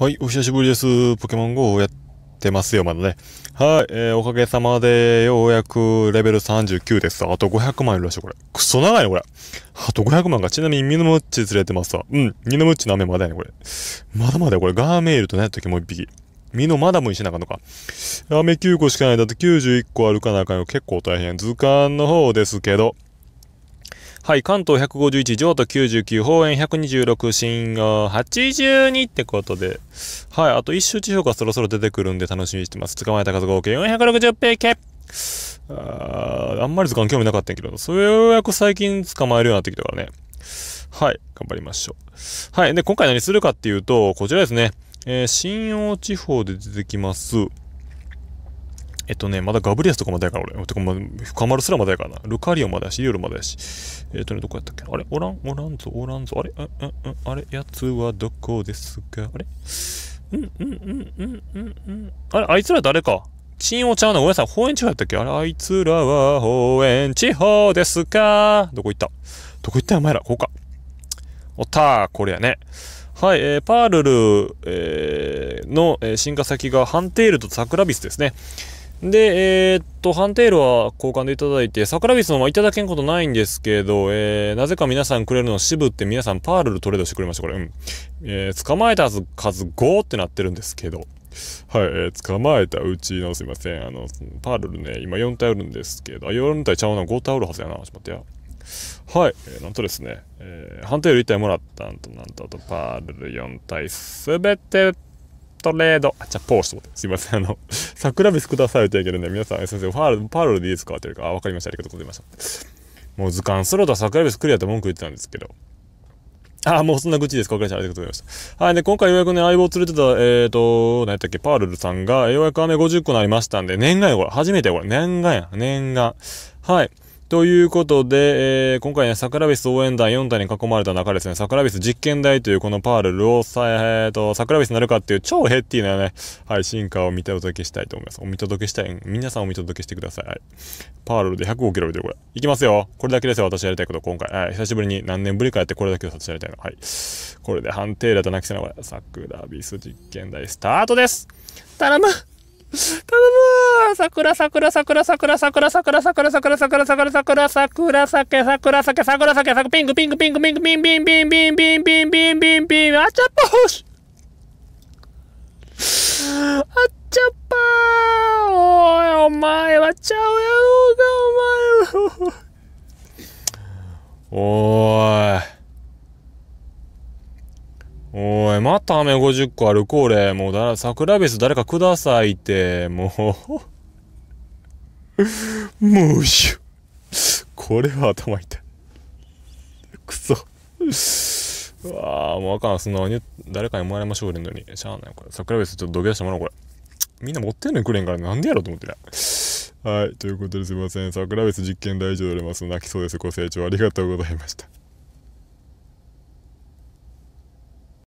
はい、お久しぶりです。ポケモン GO をやってますよ、まだね。はい、えー、おかげさまで、ようやくレベル39です。あと500万いるらしい、これ。クソ長いね、これ。あと500万が、ちなみにミノムッチ連れてますわ。うん、ミノムッチの雨まだやね、これ。まだまだこれ。ガーメールとね、時も一匹。ミノマダムにしなあかんのか。雨9個しかないだと91個歩かなあかんよ。結構大変。図鑑の方ですけど。はい、関東151、譲渡99、方園126、新が82ってことで、はい、あと一周地表がそろそろ出てくるんで楽しみにしてます。捕まえた数合計460ペケああんまり図鑑興味なかったんやけど、それようやく最近捕まえるようになってきたからね。はい、頑張りましょう。はい、で、今回何するかっていうと、こちらですね。えー、信用地方で出てきます。えっとね、まだガブリアスとかまだやから俺。てか、ま、深るすらまだやからな。ルカリオまでやし、ユオルまでやし。えっとね、どこやったっけあれおらん、おらんぞ、おらんぞ。あれあああれやつはどこですかあれうんうんうんうんうんうん。あれあいつら誰かチンオちゃうな。ごめんなさい。方園地方やったっけあれあいつらは方園地方ですかどこ行ったどこ行ったお前ら。こうか。おったこれやね。はい、えー、パールル、えー、の、えー、進化先がハンテールとサクラビスですね。で、えー、っと、ハンテールは交換でいただいて、桜ビスもいただけんことないんですけど、えー、なぜか皆さんくれるの渋って皆さんパールルトレードしてくれました、これ。うん。えー、捕まえた数、数5ってなってるんですけど。はい、えー、捕まえたうちのすいません、あの、パールルね、今4体あるんですけど、あ、4体ちゃうな、5体あるはずやな、ちょっと待ってや。はい、えー、なんとですね、えー、ハンテール1体もらったんと、なんと、あとパールル4体すべてトレード、あ、じゃあ、ポーシュすいません、あの、桜ビスくださいというるけでね、皆さん、先生、ファール、パールでいいですかというか、あ、わかりました、ありがとうございました。もう図鑑、スローと桜ビスクリアって文句言ってたんですけど、あもうそんな愚痴です。わかりました。ありがとうございました。はい。で、今回ようやくね、相棒を連れてた、えっ、ー、と、何やったっけ、パールルさんが、ようやく飴50個になりましたんで、念願よ、これ。初めてこれ。念願や。念願。はい。ということで、えー、今回ね、桜ビス応援団4体に囲まれた中ですね、桜ビス実験台というこのパールをさ、えーと、桜ビスになるかっていう超ヘッティなね、はい、進化を見届けしたいと思います。お見届けしたい。皆さんお見届けしてください。はい、パールで105キロでこれ。いきますよ。これだけですよ、私やりたいこと、今回。はい、久しぶりに何年ぶりかやってこれだけを私やりたいの。はい。これで判定だとなきせな、これ。桜ビス実験台スタートです頼む頼むー、桜、桜、桜、桜、桜、桜、桜、桜、桜、桜、桜、桜、酒、桜、酒、桜、酒、桜、ピンク、ピンク、ピンク、ピンク、ピン、ピン、ピン、ピン、ピン、ピン、ピン、ピン、ピン、あちゃっぱほし。あっちゃっぱー。おい、お前はちゃうよ。また飴50個あるこれ。もうだ、桜ベス誰かくださいって。もうもうしゅ。これは頭痛い。くそ。うわあもうあかん。んなに誰かにもらいましょう、俺のに。しゃあない。これ。桜別スちょっと土下座してもらおう、これ。みんな持ってんのにくれんから、なんでやろうと思ってね。はい。ということですいません。桜別ス実験大丈夫でます。泣きそうです。ご清聴ありがとうございました。